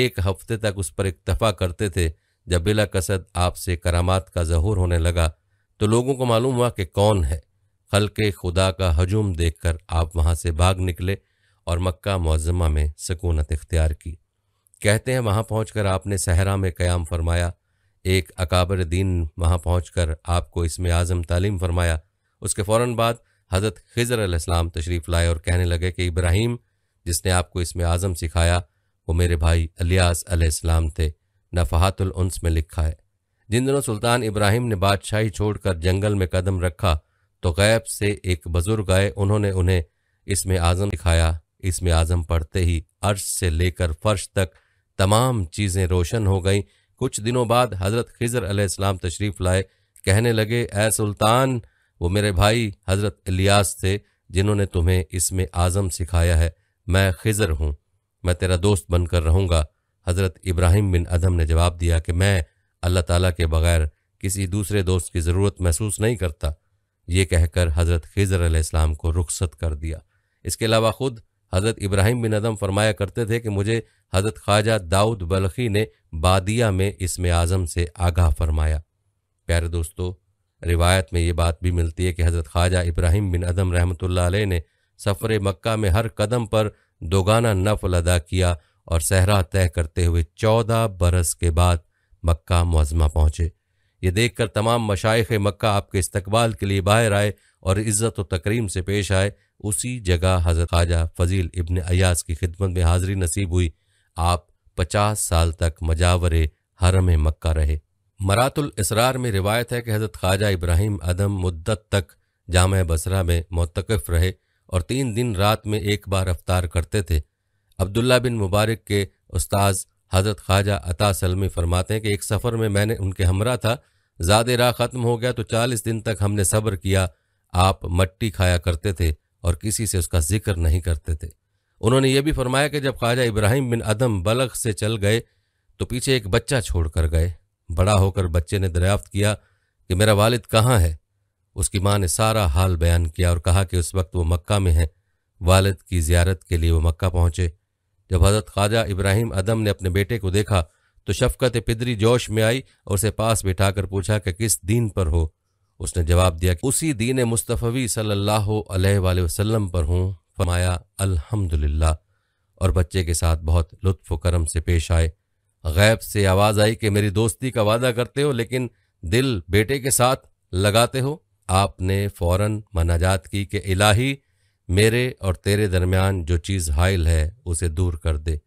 एक हफ्ते तक उस पर इक्तफ़ा करते थे जब बिला कसद आपसे करामात का जहूर होने लगा तो लोगों को मालूम हुआ कि कौन है खलके खुदा का हजूम देखकर आप वहाँ से भाग निकले और मक्का मौजमा में सकूनत इख्तियार की कहते हैं वहाँ पहुँच आपने सहरा में क्याम फरमाया एक अकाबर दीन वहाँ पहुँच आपको इसमें आज़म तालीम फरमाया उसके फ़ौर बाद हज़रत खज़र इस्लाम तशरीफ़ लाए और कहने लगे कि इब्राहिम जिसने आपको इसमें आज़म सिखाया वो मेरे भाई अलियास अलैहिस्सलाम थे उन्स में लिखा है जिन दिनों सुल्तान इब्राहिम ने बादशाही छोड़कर जंगल में कदम रखा तो गैब से एक बुजुर्ग आए उन्होंने उन्हें इसमें आज़म दिखाया इसमें आज़म पढ़ते ही अर्श से लेकर फर्श तक तमाम चीज़ें रोशन हो गईं कुछ दिनों बाद हज़रत खिजर अलैहिस्सलाम तशरीफ़ लाए कहने लगे ए सुल्तान वो मेरे भाई हज़रत इलियास थे जिन्होंने तुम्हें इसमें आज़म सिखाया है मैं खिजर हूँ मैं तेरा दोस्त बनकर रहूँगा हज़रत इब्राहिम बिन अदम ने जवाब दिया कि मैं अल्लाह ताला के बग़ैर किसी दूसरे दोस्त की ज़रूरत महसूस नहीं करता ये कहकर हज़रत खिजर इस्लाम को रुखसत कर दिया इसके अलावा खुद हज़रत इब्राहिम बिन अदम फरमाया करते थे कि मुझे हज़रत ख्वाजा दाऊद बल्खी ने बादिया में इसम आज़म से आगाह फरमाया प्यारे दोस्तों रिवायत में ये बात भी मिलती है कि हज़रत ख्वाजा इब्राहिम बिन अदम रहमत ने सफ़र मक्का में हर कदम पर दोगाना नफल अदा किया और सहरा तय करते हुए चौदह बरस के बाद मक्का मुआजमा पहुँचे ये देखकर तमाम मशाइ मक्का आपके इस्तबाल के लिए बाहर आए और इज़्ज़त व तकरीम से पेश आए उसी जगह हज़रत ख्वाजा फ़जील इब्न अयास की खिदमत में हाज़िरी नसीब हुई आप पचास साल तक मजावर हरम मक्का रहे मरातुल इसरार में रिवायत है कि हज़रत ख्वाजा इब्राहिम अदम मुद्दत तक जाम बसरा में मोतकफ रहे और तीन दिन रात में एक बार अफ्तार करते थे अब्दुल्ला बिन मुबारक के उस्ताज़ हज़रत ख्वाजा अता सलमी फरमाते हैं कि एक सफ़र में मैंने उनके हमरा था ज़्यादा राह ख़त्म हो गया तो चालीस दिन तक हमने सब्र किया आप मट्टी खाया करते थे और किसी से उसका जिक्र नहीं करते थे उन्होंने यह भी फरमाया कि जब ख्वाजा इब्राहिम बिन अदम बलख से चल गए तो पीछे एक बच्चा छोड़ कर गए बड़ा होकर बच्चे ने दरियाफ्त किया कि मेरा वालिद कहाँ है उसकी माँ ने सारा हाल बयान किया और कहा कि उस वक्त वो मक्का में है वालिद की जियारत के लिए वो मक्का पहुँचे जब हज़रत ख्वाजा इब्राहिम अदम ने अपने बेटे को देखा तो शफकत पिदरी जोश में आई और उसे पास बिठाकर पूछा कि किस दीन पर हो उसने जवाब दिया कि उसी दीन मुस्तफ़ी सल्लल्लाहु अलैहि वसल्लम पर हूँ फरमाया अल्हम्दुलिल्लाह और बच्चे के साथ बहुत लुत्फ करम से पेश आए गैब से आवाज़ आई कि मेरी दोस्ती का वादा करते हो लेकिन दिल बेटे के साथ लगाते हो आपने फ़ौर मनाजात की कि इलाही मेरे और तेरे दरमियान जो चीज़ हायल है उसे दूर कर दे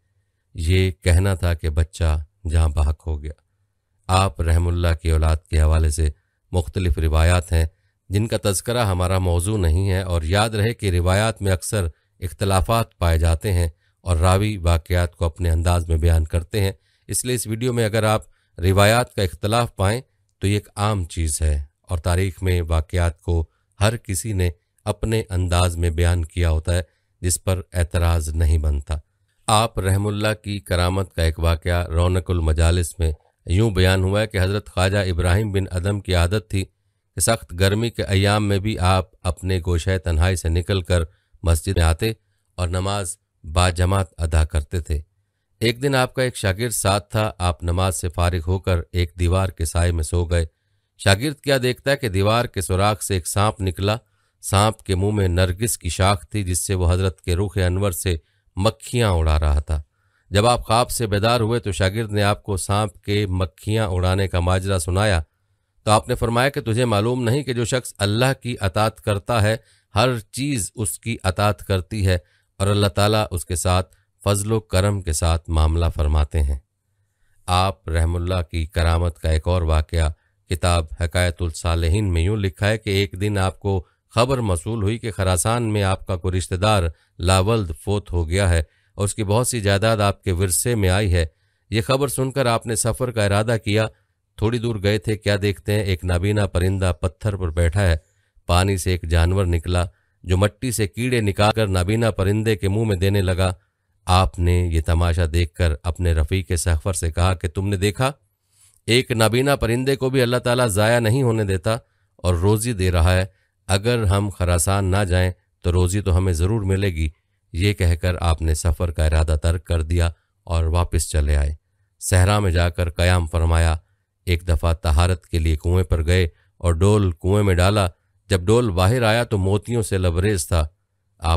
ये कहना था कि बच्चा जहाँ बहक हो गया आप रहमुल्ला की औलाद के हवाले से मुख्तलिफ रिवायात हैं जिनका तस्करा हमारा मौजू नहीं है और याद रहे कि रिवायात में अक्सर इख्तलाफात पाए जाते हैं और रावी वाकयात को अपने अंदाज में बयान करते हैं इसलिए इस वीडियो में अगर आप रिवायात का इख्तलाफ पाएँ तो ये एक आम चीज़ है और तारीख़ में वाकयात को हर किसी ने अपने अंदाज में बयान किया होता है जिस पर एतराज़ नहीं बनता आप रहमुल्ला की करामत का एक वाक़ रौनकुल मजालस में यूं बयान हुआ कि हज़रत ख्वाजा इब्राहिम बिन अदम की आदत थी कि सख्त गर्मी के अयाम में भी आप अपने गोशे तन्हाई से निकल कर मस्जिद में आते और नमाज बाजमात अदा करते थे एक दिन आपका एक शागिर्द साथ था आप नमाज से फारिग होकर एक दीवार के साय में सो गए शागिर्द क्या देखता है कि दीवार के सुराख से एक सांप निकला सांप के मुंह में नरगिस की शाख थी जिससे वो हजरत के रुख अनवर से मक्खियां उड़ा रहा था जब आप ख्वाब से बेदार हुए तो शागिर्द ने आपको सांप के मक्खियां उड़ाने का माजरा सुनाया तो आपने फरमाया कि तुझे मालूम नहीं कि जो शख्स अल्लाह की अतात करता है हर चीज़ उसकी अतात करती है और अल्लाह ताला उसके साथ फजल करम के साथ मामला फरमाते हैं आप रहमुल्ला की करामत का एक और वाक़ किताब हकायतुलसालहीन में यूँ लिखा है कि एक दिन आपको खबर मसूल हुई कि खरासान में आपका कोई रिश्तेदार लावल्द फोत हो गया है और उसकी बहुत सी जायदाद आपके विरसे में आई है ये खबर सुनकर आपने सफ़र का इरादा किया थोड़ी दूर गए थे क्या देखते हैं एक नाबीना परिंदा पत्थर पर बैठा है पानी से एक जानवर निकला जो मट्टी से कीड़े निकालकर नाबीना परिंदे के मुंह में देने लगा आपने ये तमाशा देखकर अपने रफ़ी के सफ़र से कहा कि तुमने देखा एक नाबीना परिंदे को भी अल्लाह ताला ज़ाया नहीं होने देता और रोज़ी दे रहा है अगर हम खरासान ना जाएं तो रोज़ी तो हमें ज़रूर मिलेगी ये कहकर आपने सफ़र का इरादा तर्क कर दिया और वापस चले आए सहरा में जाकर कयाम फरमाया एक दफ़ा तहारत के लिए कुएं पर गए और डोल कुएं में डाला जब डोल बाहर आया तो मोतियों से लबरेज था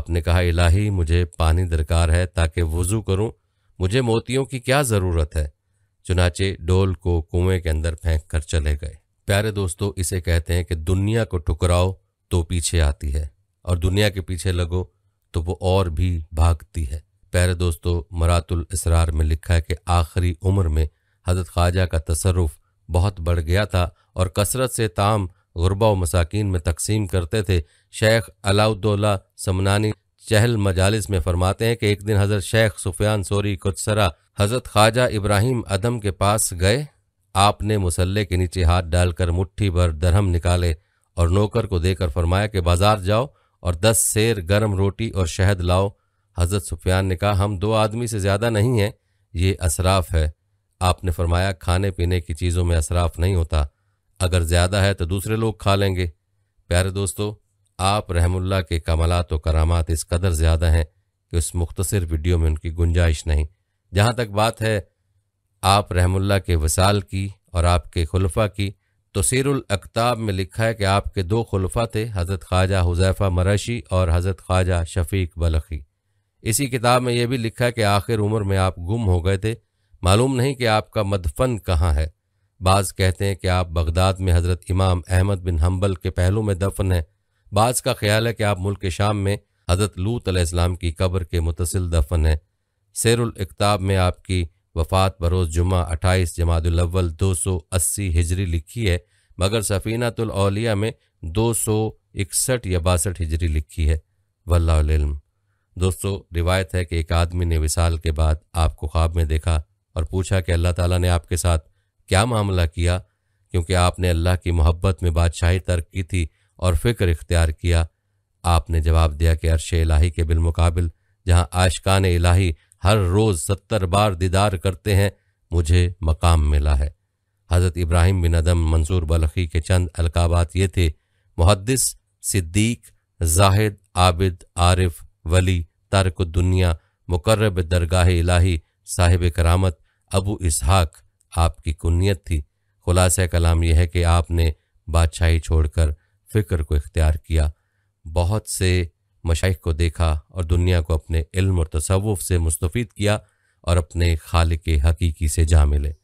आपने कहा इलाही मुझे पानी दरकार है ताकि वज़ू करूं मुझे मोतियों की क्या ज़रूरत है चुनाचे डोल को कुएं के अंदर फेंक कर चले गए प्यारे दोस्तों इसे कहते हैं कि दुनिया को ठुकराओ तो पीछे आती है और दुनिया के पीछे लगो तो वो और भी भागती है प्यारे दोस्तों मरातुल इसरार में लिखा है कि आखिरी उम्र में हजरत ख्वाजा का तसरफ बहुत बढ़ गया था और कसरत से ताम गुरबा व मसाकिन में तकसीम करते थे शेख अलाउद्दौला समनानी चहल मजालिस में फरमाते हैं कि एक दिन हज़रत शेख सुफियान सोरी कुतसरा हज़रत ख्वाजा इब्राहिम अदम के पास गए आपने मुसल्ले के नीचे हाथ डालकर मुट्ठी भर दरहम निकाले और नौकर को देकर फरमाया कि बाजार जाओ और दस शेर गर्म रोटी और शहद लाओ हज़रत सुफियान ने कहा हम दो आदमी से ज़्यादा नहीं हैं ये असराफ है आपने फरमाया खाने पीने की चीज़ों में असराफ नहीं होता अगर ज़्यादा है तो दूसरे लोग खा लेंगे प्यारे दोस्तों आप रहमुल्ला के कमलात व करामात इस कदर ज़्यादा हैं कि उस मुख्तसर वीडियो में उनकी गुंजाइश नहीं जहाँ तक बात है आप रहमुल्ला के वसाल की और आपके खुलफा की तो अकताब में लिखा है कि आपके दो खुलफा थे हज़रत ख्वाजा हुजैफ़ा मरशी और हज़रत ख्वाजा शफीक बलखी इसी किताब में यह भी लिखा है कि आखिर उम्र में आप गुम हो गए थे मालूम नहीं कि आपका मदफन कहाँ है बाज़ कहते हैं कि आप बगदाद में हज़रत इमाम अहमद बिन हम्बल के पहलू में दफन हैं बाज़ का ख्याल है कि आप मुल्क शाम में हज़रत लूत की कब्र के मुतसिल दफन हैं सैरुलकताब में आपकी वफात बरोज़ जुमा अट्ठाईस जमादुलवल दो सौ अस्सी हिजरी लिखी है मगर सफ़ीनातौलिया में दो सौ इकसठ या बासठ हिजरी लिखी है वल्लम दोस्तों रिवायत है कि एक आदमी ने विसाल के बाद आपको ख्वाब में देखा और पूछा कि अल्लाह ताला ने आपके साथ क्या मामला किया क्योंकि आपने अल्लाह की मोहब्बत में बादशाही तर्क की थी और फ़िक्र इख्तियार किया आपने जवाब दिया कि अरश इलाही के बिलमकबिल जहाँ आशकान इलाही हर रोज़ सत्तर बार दीदार करते हैं मुझे मकाम मिला है हज़रत इब्राहिम बिन अदम मंसूर बलखी के चंद अलकाबात ये थे मुहदस सिद्दीक जाहिद आबिद आरिफ वली तारक दुनिया मुकर्रब दरगाह इलाही साहिब करामत अबू इसहाक आपकी कुन्नीत थी खुलास कलाम यह है कि आपने बादशाही छोड़कर फ़िक्र को इख्तियार किया बहुत से मशाइ को देखा और दुनिया को अपने इल्म और तसवुफ़ से मुस्तफ़ किया और अपने खाल के हकीकी से जा मिले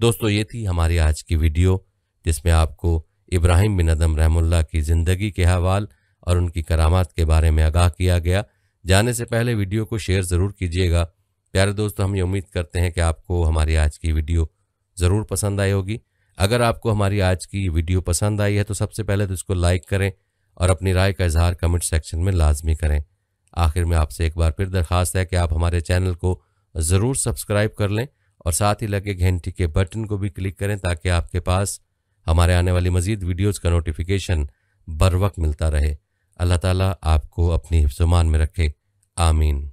दोस्तों ये थी हमारी आज की वीडियो जिसमें आपको इब्राहिम बिन अदम रहमुल्ला की ज़िंदगी के हवाल और उनकी करामात के बारे में आगाह किया गया जाने से पहले वीडियो को शेयर ज़रूर कीजिएगा प्यारे दोस्तों हम ये उम्मीद करते हैं कि आपको हमारी आज की वीडियो ज़रूर पसंद आई होगी अगर आपको हमारी आज की वीडियो पसंद आई है तो सबसे पहले तो इसको लाइक करें और अपनी राय का इजहार कमेंट सेक्शन में लाजमी करें आखिर में आपसे एक बार फिर दरख्वास्त है कि आप हमारे चैनल को ज़रूर सब्सक्राइब कर लें और साथ ही लगे घंटी के बटन को भी क्लिक करें ताकि आपके पास हमारे आने वाली मज़ीद वीडियोज़ का नोटिफिकेशन बर वक्त मिलता रहे अल्लाह ताला आपको अपनी हिफ्सुमान में रखे आमीन